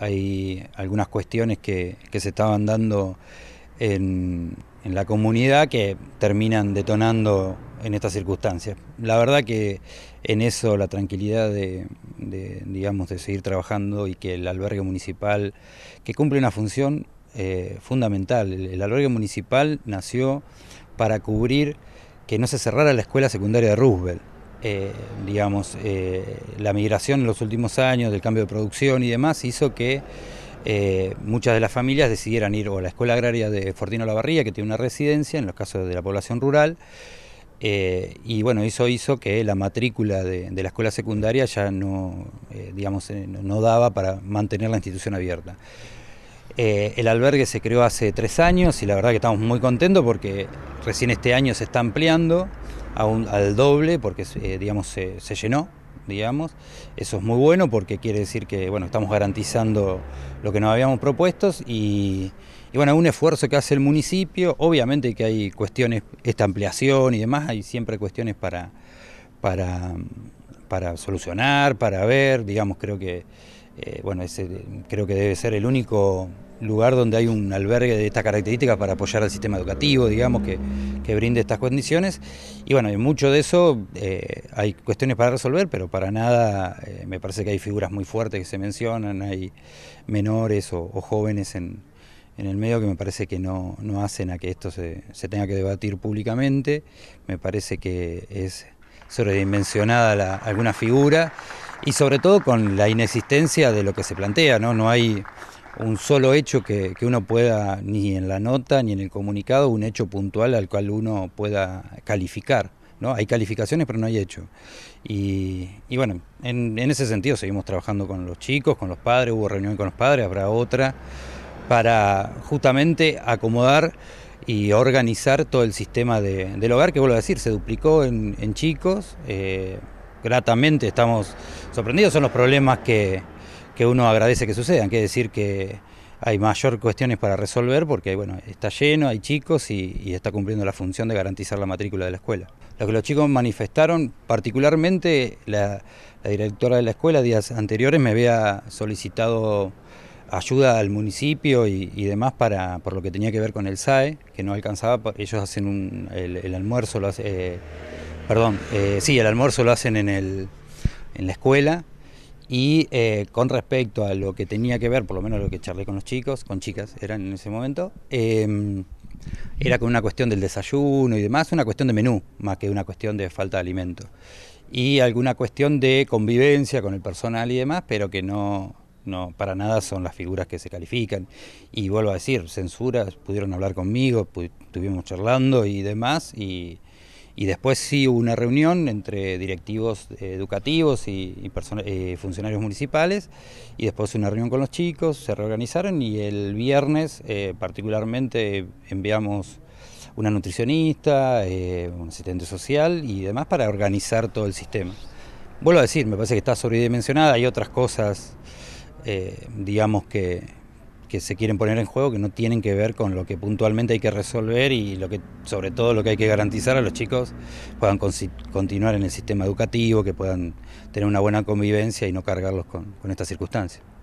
hay algunas cuestiones que, se estaban dando en, la comunidad que terminan detonando en estas circunstancias. La verdad que en eso la tranquilidad de, seguir trabajando y que el albergue municipal, que cumple una función eh, fundamental, el albergue municipal nació para cubrir que no se cerrara la escuela secundaria de Roosevelt. Eh, digamos, eh, la migración en los últimos años, del cambio de producción y demás, hizo que eh, muchas de las familias decidieran ir a la escuela agraria de Fortino Lavarría, que tiene una residencia, en los casos de la población rural, y bueno, eso hizo que la matrícula de, la escuela secundaria ya no, digamos, no daba para mantener la institución abierta. el albergue se creó hace tres años y la verdad que estamos muy contentos porque recién este año se está ampliando al doble porque eh, digamos, se, llenó. Digamos. Eso es muy bueno porque quiere decir que bueno, estamos garantizando lo que nos habíamos propuesto y, bueno, un esfuerzo que hace el municipio, obviamente que hay cuestiones, esta ampliación y demás, hay siempre cuestiones para, para, solucionar, para ver, digamos, creo que, eh, bueno, ese creo que debe ser el único lugar donde hay un albergue de estas características para apoyar al sistema educativo, digamos, que, brinde estas condiciones. Y bueno, en mucho de eso eh, hay cuestiones para resolver, pero para nada eh, me parece que hay figuras muy fuertes que se mencionan, hay menores o, jóvenes en, el medio que me parece que no, hacen a que esto se, tenga que debatir públicamente. Me parece que es sobredimensionada la, alguna figura y sobre todo con la inexistencia de lo que se plantea, ¿no? No hay un solo hecho que, uno pueda, ni en la nota ni en el comunicado, un hecho puntual al cual uno pueda calificar. ¿no? Hay calificaciones, pero no hay hecho. Y, bueno, en, ese sentido seguimos trabajando con los chicos, con los padres, hubo reunión con los padres, habrá otra, para justamente acomodar y organizar todo el sistema del hogar, que vuelvo a decir, se duplicó en, chicos. Eh, gratamente estamos sorprendidos, son los problemas que, que uno agradece que sucedan, que decir que hay mayor cuestiones para resolver porque bueno, está lleno, hay chicos y, está cumpliendo la función de garantizar la matrícula de la escuela. Lo que los chicos manifestaron, particularmente la, directora de la escuela días anteriores me había solicitado ayuda al municipio y, demás para, por lo que tenía que ver con el SAE, que no alcanzaba, ellos hacen el, almuerzo, lo eh, perdón, eh, sí, el almuerzo lo hacen en, el, en la escuela, y eh, con respecto a lo que tenía que ver, por lo menos lo que charlé con los chicos, con chicas eran en ese momento, em, era con una cuestión del desayuno y demás, una cuestión de menú, más que una cuestión de falta de alimento. Y alguna cuestión de convivencia con el personal y demás, pero que no, no para nada son las figuras que se califican. Y vuelvo a decir, censuras, pudieron hablar conmigo, estuvimos charlando y demás, y y después sí hubo una reunión entre directivos eh, educativos y, eh, funcionarios municipales, y después una reunión con los chicos, se reorganizaron y el viernes eh, particularmente enviamos una nutricionista, un asistente social y demás para organizar todo el sistema. Vuelvo a decir, me parece que está sobredimensionada, hay otras cosas, digamos, que, que se quieren poner en juego que no tienen que ver con lo que puntualmente hay que resolver y lo que sobre todo lo que hay que garantizar a los chicos puedan continuar en el sistema educativo, que puedan tener una buena convivencia y no cargarlos con, con estas circunstancias.